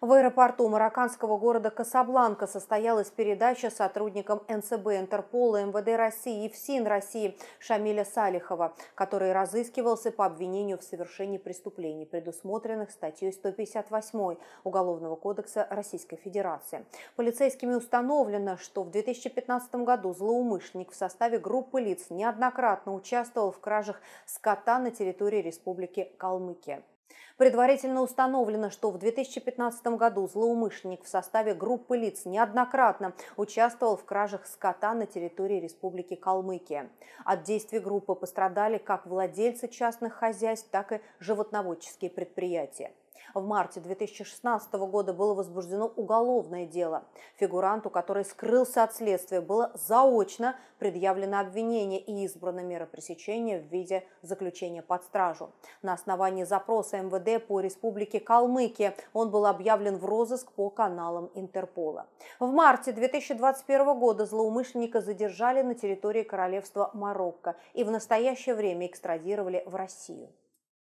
В аэропорту марокканского города Касабланка состоялась передача сотрудникам НЦБ Интерпола МВД России и ФСИН России Шамиля Салихова, который разыскивался по обвинению в совершении преступлений, предусмотренных статьей 158 Уголовного кодекса Российской Федерации. Полицейскими установлено, что в 2015 году злоумышленник в составе группы лиц неоднократно участвовал в кражах скота на территории Республики Калмыкия. Предварительно установлено, что в 2015 году злоумышленник в составе группы лиц неоднократно участвовал в кражах скота на территории Республики Калмыкия. От действий группы пострадали как владельцы частных хозяйств, так и животноводческие предприятия. В марте 2016 года было возбуждено уголовное дело. Фигуранту, который скрылся от следствия, было заочно предъявлено обвинение и избрана мера пресечения в виде заключения под стражу. На основании запроса МВД по республике Калмыкия он был объявлен в розыск по каналам Интерпола. В марте 2021 года злоумышленника задержали на территории королевства Марокко и в настоящее время экстрадировали в Россию.